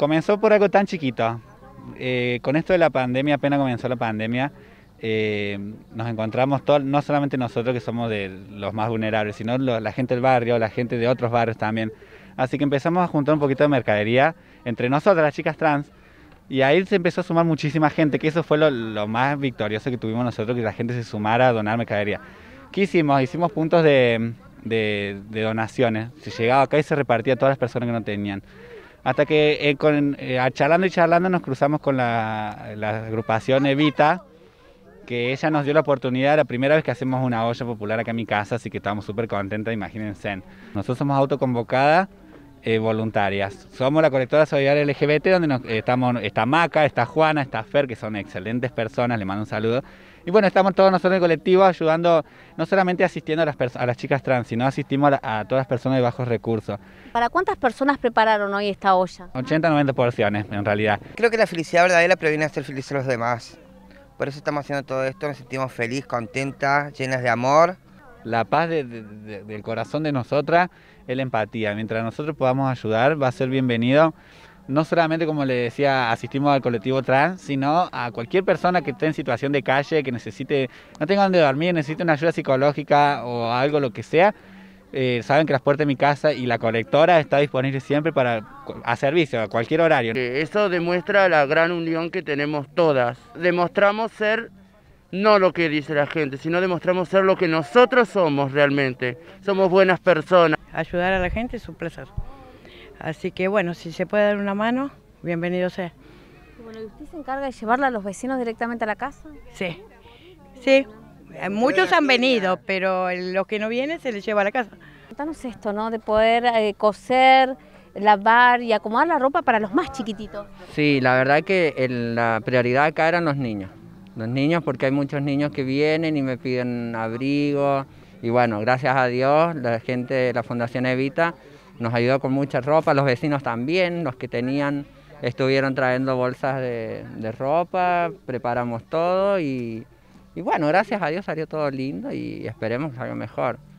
Comenzó por algo tan chiquito. Eh, con esto de la pandemia, apenas comenzó la pandemia, eh, nos encontramos todos, no solamente nosotros que somos de los más vulnerables, sino la gente del barrio, la gente de otros barrios también. Así que empezamos a juntar un poquito de mercadería entre nosotras, las chicas trans, y ahí se empezó a sumar muchísima gente, que eso fue lo, más victorioso que tuvimos nosotros, que la gente se sumara a donar mercadería. ¿Qué hicimos? Hicimos puntos de, de donaciones. Se llegaba acá y se repartía a todas las personas que no tenían hasta que eh, eh, charlando y charlando nos cruzamos con la, agrupación Evita, que ella nos dio la oportunidad, la primera vez que hacemos una olla popular acá en mi casa, así que estamos súper contentas, imagínense. Nosotros somos autoconvocadas eh, voluntarias. Somos la colectora solidaria LGBT, donde eh, estamos, está Maca, está Juana, está Fer, que son excelentes personas, le mando un saludo. Y bueno, estamos todos nosotros en el colectivo ayudando, no solamente asistiendo a las, a las chicas trans, sino asistimos a, todas las personas de bajos recursos. ¿Para cuántas personas prepararon hoy esta olla? 80, 90 porciones, en realidad. Creo que la felicidad verdadera previene hacer ser feliz a los demás. Por eso estamos haciendo todo esto, nos sentimos felices, contentas, llenas de amor. La paz del corazón de nosotras la empatía. Mientras nosotros podamos ayudar, va a ser bienvenido. No solamente, como le decía, asistimos al colectivo trans, sino a cualquier persona que esté en situación de calle, que necesite, no tenga dónde dormir, necesite una ayuda psicológica o algo, lo que sea. Eh, saben que las puertas de mi casa y la colectora está disponible siempre para a servicio a cualquier horario. Eso demuestra la gran unión que tenemos todas. Demostramos ser no lo que dice la gente, sino demostramos ser lo que nosotros somos realmente. Somos buenas personas ayudar a la gente es un placer. Así que bueno, si se puede dar una mano, bienvenido sea. Bueno, ¿y usted se encarga de llevarla a los vecinos directamente a la casa? Sí, sí. Eh, muchos han venido, pero los que no vienen se les lleva a la casa. Contanos esto, ¿no? De poder eh, coser, lavar y acomodar la ropa para los más chiquititos. Sí, la verdad que la prioridad acá eran los niños. Los niños, porque hay muchos niños que vienen y me piden abrigo, y bueno, gracias a Dios, la gente de la Fundación Evita nos ayudó con mucha ropa, los vecinos también, los que tenían, estuvieron trayendo bolsas de, ropa, preparamos todo y, y bueno, gracias a Dios salió todo lindo y esperemos que salga mejor.